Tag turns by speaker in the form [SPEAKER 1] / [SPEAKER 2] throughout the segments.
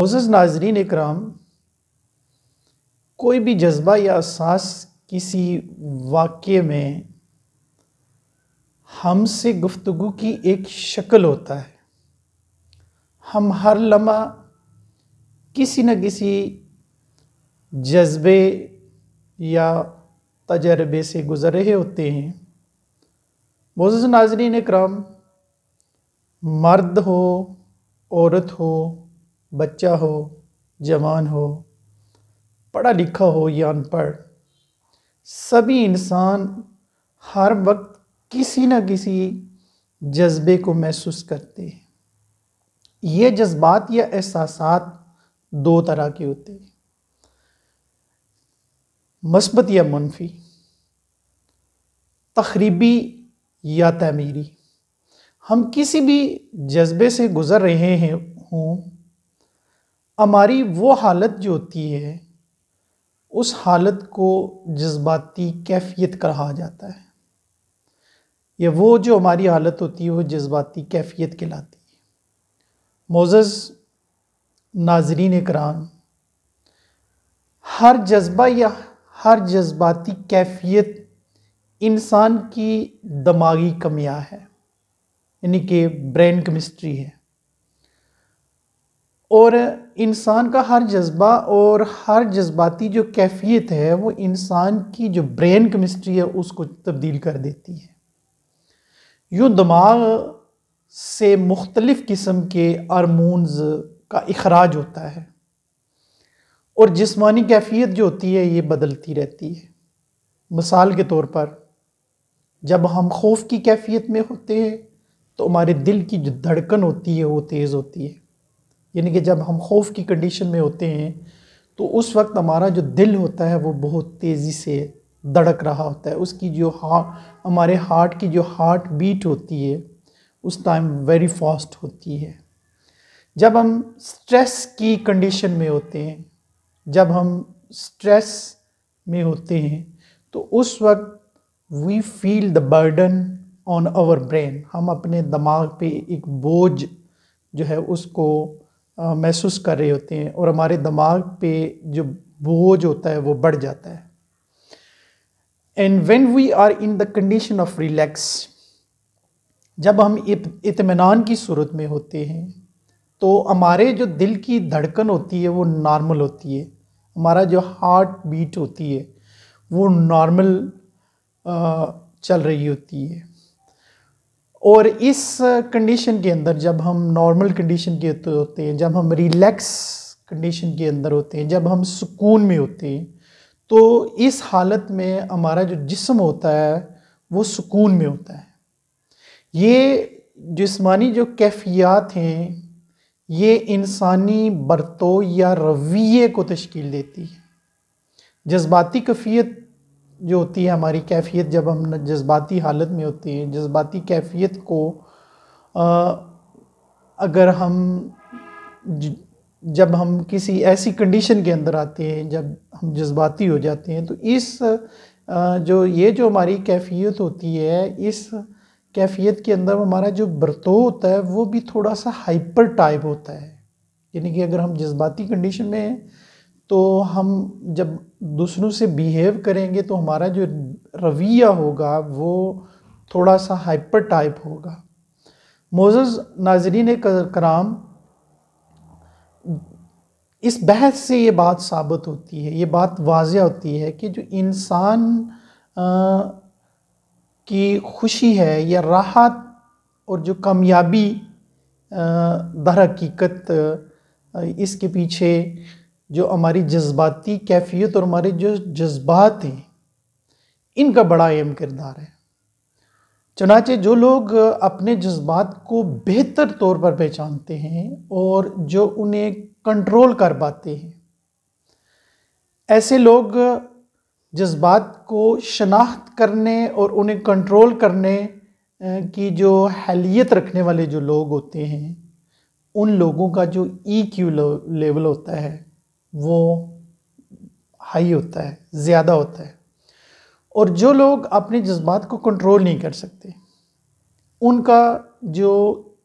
[SPEAKER 1] Moz नाजरीन इक्राम कोई भी जज्बा या एहसास किसी वाक्य में हमसे गुफ्तु की एक शक्ल होता है हम हर लम्हा किसी न किसी जज्बे या तजर्बे से गुज़र रहे होते हैं मोज़ नाजरीन इक्राम मर्द हो औरत हो बच्चा हो जवान हो पढ़ा लिखा हो या अनपढ़ सभी इंसान हर वक्त किसी न किसी जज्बे को महसूस करते हैं ये जज्बात या एहसास दो तरह के होते हैं मस्बत या मनफी तखरीबी या तमीरी हम किसी भी जज्बे से गुज़र रहे हैं हों हमारी वो हालत जो होती है उस हालत को जज्बाती कैफियत कहा जाता है या वो जो हमारी हालत होती है वो जज्बाती कैफियत कहलाती है मोज़स नाजरीन कराम हर जज्बा या हर जज्बाती कैफियत इंसान की दिमागी कमियाँ है यानी कि ब्रेन केमिस्ट्री है और इंसान का हर जज्बा और हर जज्बाती जो कैफियत है वो इंसान की जो ब्रेन केमिस्ट्री है उसको तब्दील कर देती है यूँ दिमाग से मुख्तलफ़ किस्म के हारमोनस का अखराज होता है और जिस्मानी कैफियत जो होती है ये बदलती रहती है मिसाल के तौर पर जब हम खौफ की कैफियत में होते हैं तो हमारे दिल की जो धड़कन होती है वो तेज़ होती है यानी कि जब हम खौफ की कंडीशन में होते हैं तो उस वक्त हमारा जो दिल होता है वो बहुत तेज़ी से धड़क रहा होता है उसकी जो हार्ट हमारे हार्ट की जो हार्ट बीट होती है उस टाइम वेरी फास्ट होती है जब हम स्ट्रेस की कंडीशन में होते हैं जब हम स्ट्रेस में होते हैं तो उस वक्त we feel the burden on our brain हम अपने दिमाग पे एक बोझ जो है उसको महसूस कर रहे होते हैं और हमारे दिमाग पे जो बोझ होता है वो बढ़ जाता है and when we are in the condition of relax जब हम इतमान की सूरत में होते हैं तो हमारे जो दिल की धड़कन होती है वो नॉर्मल होती है हमारा जो हार्ट बीट होती है वो नॉर्मल चल रही होती है और इस कंडीशन के अंदर जब हम नॉर्मल कंडीशन के होते हैं जब हम रिलैक्स कंडीशन के अंदर होते हैं जब हम सुकून में होते हैं तो इस हालत में हमारा जो जिस्म होता है वो सुकून में होता है ये जिस्मानी जो कैफियात हैं ये इंसानी बरतो या रवैये को तश्कील देती है जज्बाती कैफियत जो होती है हमारी कैफियत जब हम जज्बाती हालत में होते हैं जज्बाती कैफियत को आ, अगर हम ज, जब हम किसी ऐसी कंडीशन के अंदर आते हैं जब हम जज्बाती हो जाते हैं तो इस आ, जो ये जो हमारी कैफियत होती है इस कैफियत के अंदर हमारा जो बर्तो होता है वो भी थोड़ा सा हाइपर टाइप होता है यानी कि अगर हम जज्बाती कंडीशन में हैं तो हम जब दूसरों से बिहेव करेंगे तो हमारा जो रवैया होगा वो थोड़ा सा हाइपर टाइप होगा मोज़ नाजरीन कराम इस बहस से ये बात साबित होती है ये बात वाज होती है कि जो इंसान की खुशी है या राहत और जो कामयाबी दर हकीकत इसके पीछे जो हमारी जज्बाती कैफियत और हमारे जो जज्बात हैं इनका बड़ा अहम किरदार है चनाचे जो लोग अपने जज्बात को बेहतर तौर पर पहचानते हैं और जो उन्हें कंट्रोल कर पाते हैं ऐसे लोग जज्बात को शनाख्त करने और उन्हें कंट्रोल करने की जो हैलियत रखने वाले जो लोग होते हैं उन लोगों का जो ई e क्यू लेवल होता है वो हाई होता है ज़्यादा होता है और जो लोग अपने जज्बात को कंट्रोल नहीं कर सकते उनका जो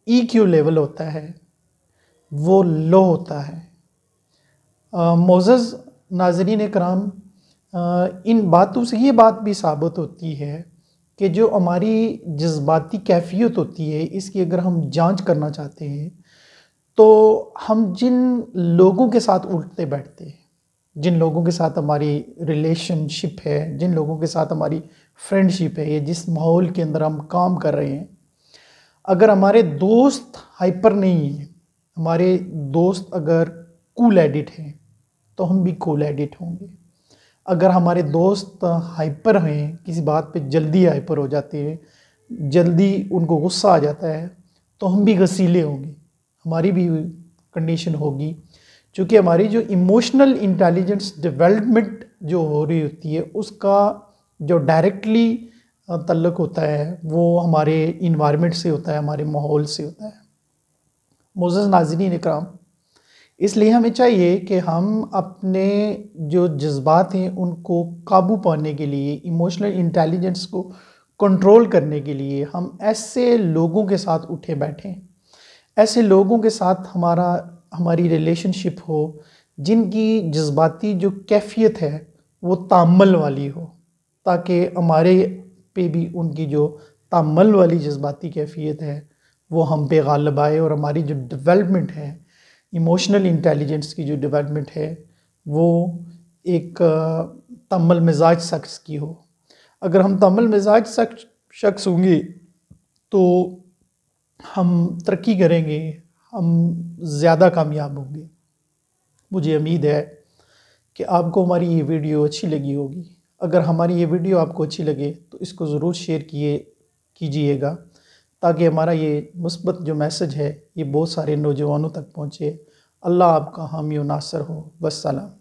[SPEAKER 1] ई क्यू लेवल होता है वो लो होता है मोज़ नाजरीन कराम इन बातों से ये बात भी साबित होती है कि जो हमारी जज्बाती कैफियत होती है इसकी अगर हम जांच करना चाहते हैं तो हम जिन लोगों के साथ उठते बैठते हैं जिन लोगों के साथ हमारी रिलेशनशिप है जिन लोगों के साथ हमारी फ्रेंडशिप है ये जिस माहौल के अंदर हम काम कर रहे हैं अगर हमारे दोस्त हाइपर नहीं हैं हमारे दोस्त अगर कूल एडिट हैं तो हम भी कूल एडिट होंगे अगर हमारे दोस्त हाइपर हैं किसी बात पे जल्दी हाइपर हो जाते हैं जल्दी उनको गुस्सा आ जाता है तो हम भी गसीले होंगे हमारी भी कंडीशन होगी क्योंकि हमारी जो इमोशनल इंटेलिजेंस डेवलपमेंट जो हो रही होती है उसका जो डायरेक्टली तल्लक होता है वो हमारे इन्वायरमेंट से होता है हमारे माहौल से होता है मोज़ नाजरीन कराम इसलिए हमें चाहिए कि हम अपने जो जज्बात हैं उनको काबू पाने के लिए इमोशनल इंटेलिजेंस को कंट्रोल करने के लिए हम ऐसे लोगों के साथ उठे बैठें ऐसे लोगों के साथ हमारा हमारी रिलेशनशिप हो जिनकी जज्बाती जो कैफियत है वो तामल वाली हो ताकि हमारे पे भी उनकी जो तामल वाली जज्बाती कैफियत है वो हम पे गालब आए और हमारी जो डेवलपमेंट है इमोशनल इंटेलिजेंस की जो डेवलपमेंट है वो एक तमल मिजाज शख्स की हो अगर हम तमल मिजाज शख्स होंगे तो हम तरक्की करेंगे हम ज़्यादा कामयाब होंगे मुझे उम्मीद है कि आपको हमारी ये वीडियो अच्छी लगी होगी अगर हमारी ये वीडियो आपको अच्छी लगे तो इसको ज़रूर शेयर किए कीजिएगा ताकि हमारा ये मुस्बत जो मैसेज है ये बहुत सारे नौजवानों तक पहुँचे अल्लाह आपका हामी नासर हो वसलम